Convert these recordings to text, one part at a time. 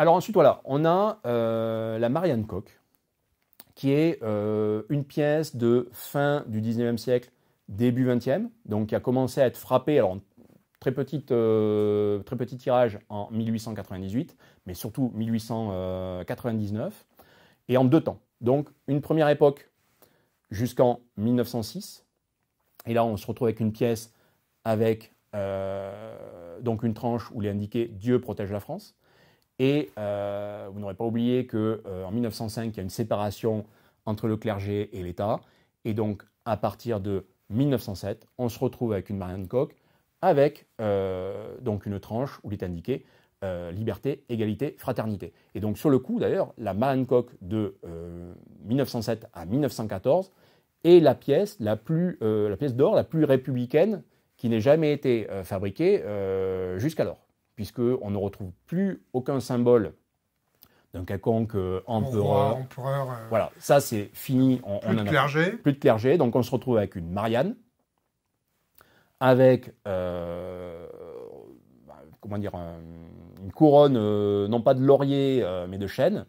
Alors ensuite, voilà, on a euh, la Marianne Coque, qui est euh, une pièce de fin du 19e siècle, début 20e, donc qui a commencé à être frappée, alors très, petite, euh, très petit tirage en 1898, mais surtout 1899, et en deux temps. Donc une première époque jusqu'en 1906, et là on se retrouve avec une pièce avec donc une tranche où il est indiqué Dieu protège la France. Et euh, vous n'aurez pas oublié qu'en euh, en 1905, il y a une séparation entre le clergé et l'État. Et donc, à partir de 1907, on se retrouve avec une Marianne Koch, avec euh, donc une tranche où il est indiqué liberté, égalité, fraternité. Et donc sur le coup, d'ailleurs, la Marianne Koch de 1907 à 1914 est la pièce la plus, la pièce d'or la plus républicaine qui n'ait jamais été fabriquée jusqu'alors puisqu'on ne retrouve plus aucun symbole d'un quelconque euh, empereur. Euh, voilà, ça c'est fini. plus de clergé. Plus de clergé. Donc on se retrouve avec une Marianne, avec euh, bah, comment dire, une couronne, non pas de laurier, mais de chêne.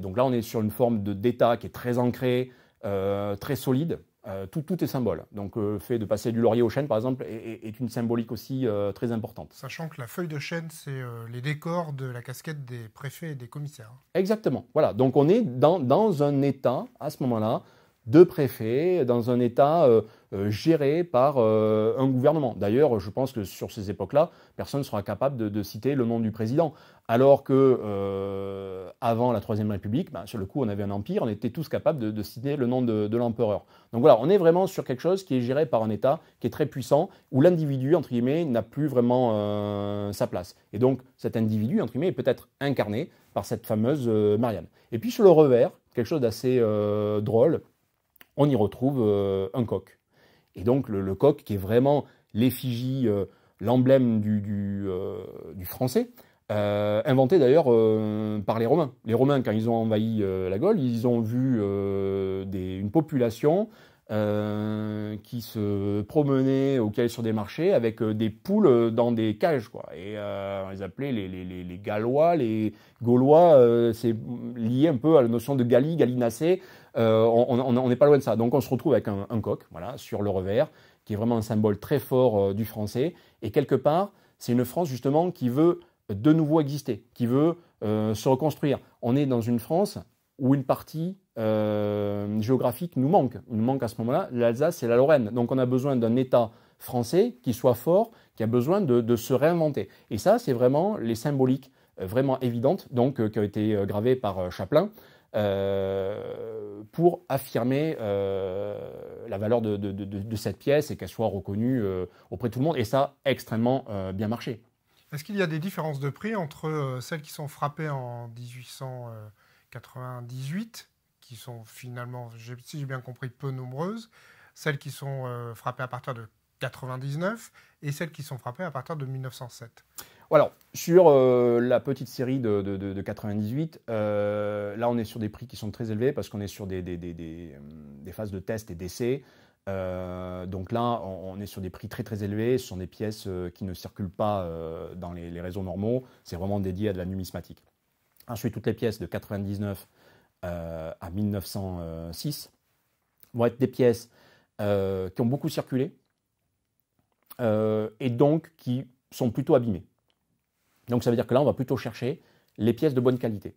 donc là, on est sur une forme de d'État qui est très ancrée, très solide. Euh, tout, est symbole. Donc, euh, le fait de passer du laurier au chêne, par exemple, est, une symbolique aussi euh, très importante. Sachant que la feuille de chêne, c'est les décors de la casquette des préfets et des commissaires. Exactement. Voilà. Donc, on est dans un état, à ce moment-là, de préfets dans un État euh, euh, géré par euh, un gouvernement. D'ailleurs, je pense que sur ces époques-là, personne ne sera capable de, citer le nom du président. Alors que avant la Troisième République, bah, sur le coup, on avait un empire, on était tous capables de, citer le nom de, de l'empereur. Donc voilà, on est vraiment sur quelque chose qui est géré par un État qui est très puissant, où l'individu, entre guillemets, n'a plus vraiment sa place. Et donc cet individu, entre guillemets, est peut-être incarné par cette fameuse Marianne. Et puis sur le revers, quelque chose d'assez drôle, on y retrouve euh, un coq. Et donc le, coq qui est vraiment l'effigie, euh, l'emblème du, euh, français, inventé d'ailleurs par les Romains. Les Romains, quand ils ont envahi la Gaule, ils ont vu une population qui se promenait ou qui sur des marchés avec des poules dans des cages. Quoi. Et on les appelait les, Gallois, les Gaulois. c'est lié un peu à la notion de Galie, Gallinacé, euh, on n'est pas loin de ça. Donc on se retrouve avec un, coq, voilà, sur le revers, qui est vraiment un symbole très fort euh, du français. Et quelque part, c'est une France justement qui veut de nouveau exister, qui veut euh, se reconstruire. On est dans une France où une partie géographique nous manque. Il nous manque à ce moment-là l'Alsace et la Lorraine. Donc on a besoin d'un État français qui soit fort, qui a besoin de, de se réinventer. Et ça, c'est vraiment les symboliques vraiment évidentes, donc qui ont été gravées par Chaplin. Euh, pour affirmer euh, la valeur de, cette pièce et qu'elle soit reconnue euh, auprès de tout le monde. Et ça a extrêmement bien marché. Est-ce qu'il y a des différences de prix entre celles qui sont frappées en 1898, qui sont finalement, si j'ai bien compris, peu nombreuses, celles qui sont frappées à partir de 1999 et celles qui sont frappées à partir de 1907 alors, sur euh, la petite série de, 98, euh, là, on est sur des prix qui sont très élevés parce qu'on est sur des, euh, phases de test et d'essai. donc là, on, est sur des prix très très élevés. Ce sont des pièces qui ne circulent pas dans les, les, réseaux normaux. C'est vraiment dédié à de la numismatique. Ensuite, toutes les pièces de 99 à 1906 vont être des pièces qui ont beaucoup circulé et donc qui sont plutôt abîmées. Donc ça veut dire que là, on va plutôt chercher les pièces de bonne qualité.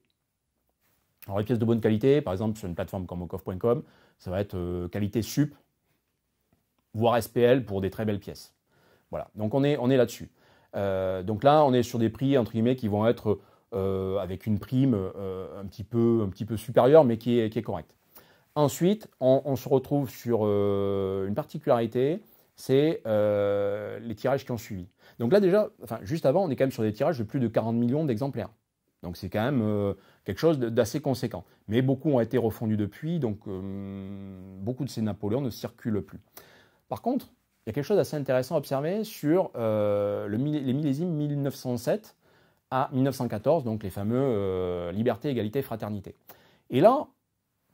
Alors les pièces de bonne qualité, par exemple sur une plateforme comme Mokov.com, ça va être euh, qualité sup, voire SPL pour des très belles pièces. Voilà, donc on est, on est là-dessus. Euh, donc là, on est sur des prix entre guillemets qui vont être euh, avec une prime un, petit peu, un petit peu supérieure, mais qui est, qui est correcte. Ensuite, on, se retrouve sur une particularité, c'est les tirages qui ont suivi. Donc là déjà, enfin juste avant, on est quand même sur des tirages de plus de 40 millions d'exemplaires. Donc c'est quand même euh, quelque chose d'assez conséquent. Mais beaucoup ont été refondus depuis, donc euh, beaucoup de ces Napoléons ne circulent plus. Par contre, il y a quelque chose d'assez intéressant à observer sur euh, les millésimes 1907 à 1914, donc les fameux liberté, égalité, fraternité. Et là,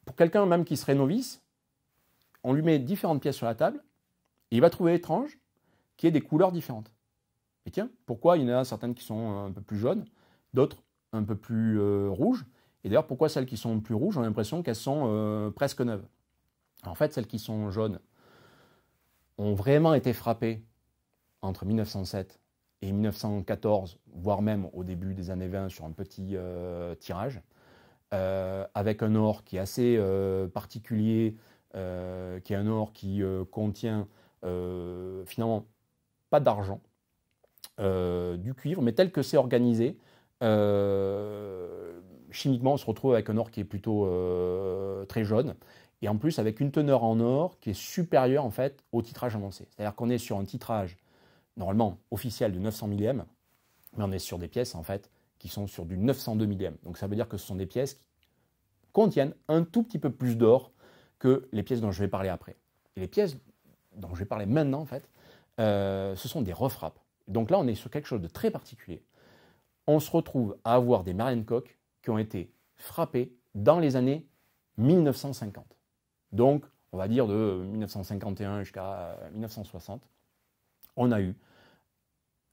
pour quelqu'un même qui serait novice, on lui met différentes pièces sur la table, et il va trouver étrange qu'il y ait des couleurs différentes. Et tiens, pourquoi il y en a certaines qui sont euh, un peu plus jaunes, d'autres un peu plus euh, rouges Et d'ailleurs, pourquoi celles qui sont plus rouges, ont l'impression qu'elles sont euh, presque neuves En fait, celles qui sont jaunes ont vraiment été frappées entre 1907 et 1914, voire même au début des années 20 sur un petit tirage, avec un or qui est assez particulier, qui est un or qui contient finalement pas d'argent, euh, du cuivre, mais tel que c'est organisé, euh, chimiquement, on se retrouve avec un or qui est plutôt euh, très jaune, et en plus avec une teneur en or qui est supérieure en fait au titrage avancé. C'est-à-dire qu'on est sur un titrage normalement officiel de 900 millième mais on est sur des pièces en fait qui sont sur du 902 millième. Donc ça veut dire que ce sont des pièces qui contiennent un tout petit peu plus d'or que les pièces dont je vais parler après. Et les pièces dont je vais parler maintenant en fait, ce sont des refrappes. Donc là, on est sur quelque chose de très particulier. On se retrouve à avoir des Marianne Coq qui ont été frappées dans les années 1950. Donc, on va dire de 1951 jusqu'à 1960, on a eu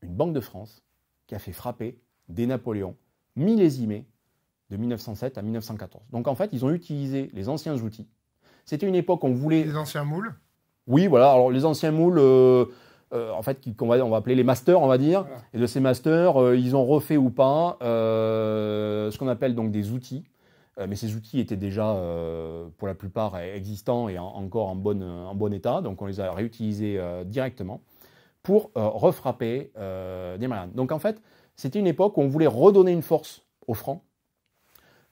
une Banque de France qui a fait frapper des Napoléons millésimés de 1907 à 1914. Donc en fait, ils ont utilisé les anciens outils. C'était une époque où on voulait... Les anciens moules Oui, voilà. Alors les anciens moules... Euh, euh, en fait, qu'on va, on va appeler les masters, on va dire. Et de ces masters, euh, ils ont refait ou pas euh, ce qu'on appelle donc des outils. mais ces outils étaient déjà, pour la plupart, existants et encore en bon, en bon état. Donc, on les a réutilisés directement pour refrapper des malades. Donc, en fait, c'était une époque où on voulait redonner une force au franc.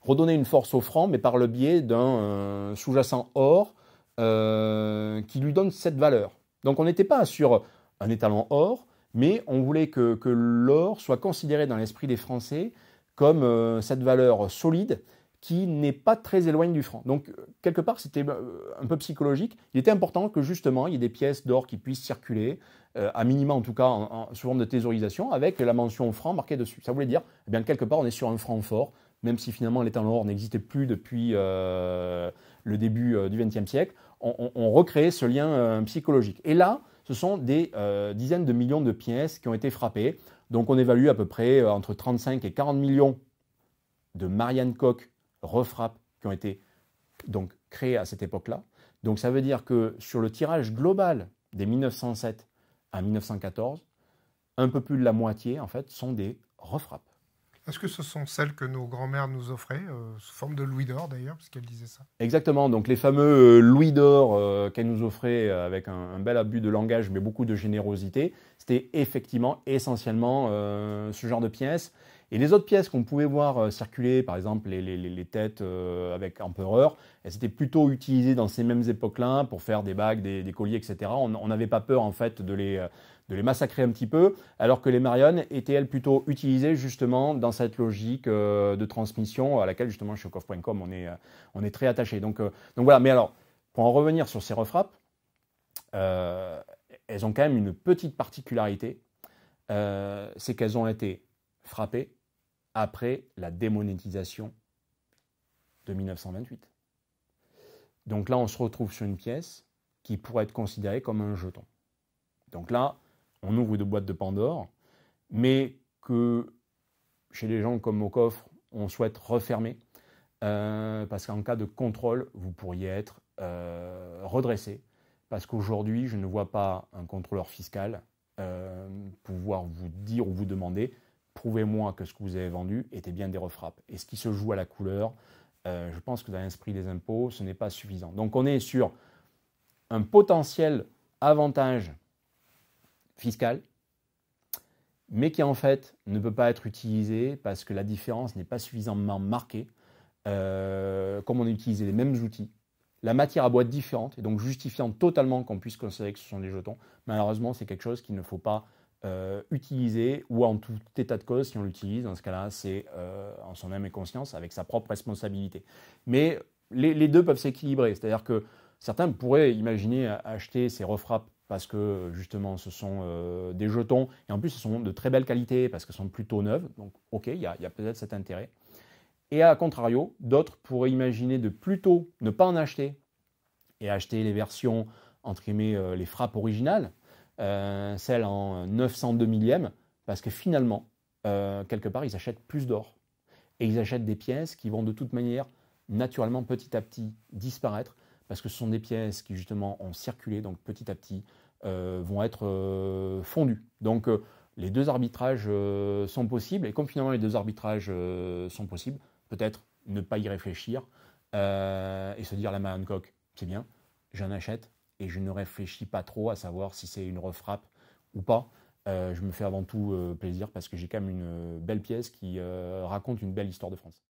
Redonner une force au franc, mais par le biais d'un sous-jacent or qui lui donne cette valeur. Donc on n'était pas sur un étalon or, mais on voulait que, l'or soit considéré dans l'esprit des Français comme euh, cette valeur solide qui n'est pas très éloignée du franc. Donc, quelque part, c'était euh, un peu psychologique. Il était important que, justement, il y ait des pièces d'or qui puissent circuler, euh, à minima en tout cas, en, sous forme de thésaurisation, avec la mention franc marquée dessus. Ça voulait dire, eh bien, quelque part, on est sur un franc fort, même si finalement l'étalon or n'existait plus depuis le début du XXe siècle. on, recréait ce lien psychologique. Et là, ce sont des euh, dizaines de millions de pièces qui ont été frappées. Donc on évalue à peu près euh, entre 35 et 40 millions de Marianne Koch refrappes qui ont été donc créées à cette époque-là. Donc ça veut dire que sur le tirage global des 1907 à 1914, un peu plus de la moitié en fait sont des refrappes. Est-ce que ce sont celles que nos grands-mères nous offraient, euh, sous forme de louis d'or d'ailleurs, parce qu'elle disaient ça Exactement, donc les fameux euh, louis d'or qu'elle euh, qu'elles nous offraient avec un, bel abus de langage, mais beaucoup de générosité, c'était effectivement essentiellement ce genre de pièces. Et les autres pièces qu'on pouvait voir circuler, par exemple les, têtes avec empereur, elles étaient plutôt utilisées dans ces mêmes époques-là pour faire des bagues, des colliers, etc. On n'avait pas peur en fait de les, de les massacrer un petit peu, alors que les Marionnes étaient elles plutôt utilisées justement dans cette logique euh, de transmission à laquelle justement chez Coff.com on est, euh, on est très attaché. Donc, euh, donc voilà, mais alors pour en revenir sur ces refrappes, elles ont quand même une petite particularité, c'est qu'elles ont été frappées après la démonétisation de 1928. Donc là, on se retrouve sur une pièce qui pourrait être considérée comme un jeton. Donc là, on ouvre de boîtes de Pandore, mais que chez les gens comme coffre, on souhaite refermer, euh, parce qu'en cas de contrôle, vous pourriez être euh, redressé, parce qu'aujourd'hui, je ne vois pas un contrôleur fiscal euh, pouvoir vous dire ou vous demander, prouvez-moi que ce que vous avez vendu était bien des refrappes. Et ce qui se joue à la couleur, je pense que dans l'esprit des impôts, ce n'est pas suffisant. Donc on est sur un potentiel avantage fiscale, mais qui en fait ne peut pas être utilisée parce que la différence n'est pas suffisamment marquée, euh, comme on a utilisé les mêmes outils, la matière à boîte différente, et donc justifiant totalement qu'on puisse considérer que ce sont des jetons. Malheureusement, c'est quelque chose qu'il ne faut pas euh, utiliser, ou en tout état de cause, si on l'utilise, dans ce cas-là, c'est euh, en son âme et conscience, avec sa propre responsabilité. Mais les, les deux peuvent s'équilibrer, c'est-à-dire que certains pourraient imaginer acheter ces refrappes parce que justement ce sont euh, des jetons, et en plus ce sont de très belle qualité parce qu'elles sont plutôt neuves, donc ok, il y a, peut-être cet intérêt. Et à contrario, d'autres pourraient imaginer de plutôt ne pas en acheter et acheter les versions, entre guillemets, euh, les frappes originales, euh, celles en 902 millième, parce que finalement, quelque part, ils achètent plus d'or. Et ils achètent des pièces qui vont de toute manière, naturellement, petit à petit, disparaître, parce que ce sont des pièces qui, justement, ont circulé, donc petit à petit, euh, vont être euh, fondus. Donc euh, les deux arbitrages sont possibles, et comme finalement les deux arbitrages sont possibles, peut-être ne pas y réfléchir et se dire la main Hancock, c'est bien, j'en achète et je ne réfléchis pas trop à savoir si c'est une refrappe ou pas. je me fais avant tout plaisir parce que j'ai quand même une belle pièce qui raconte une belle histoire de France.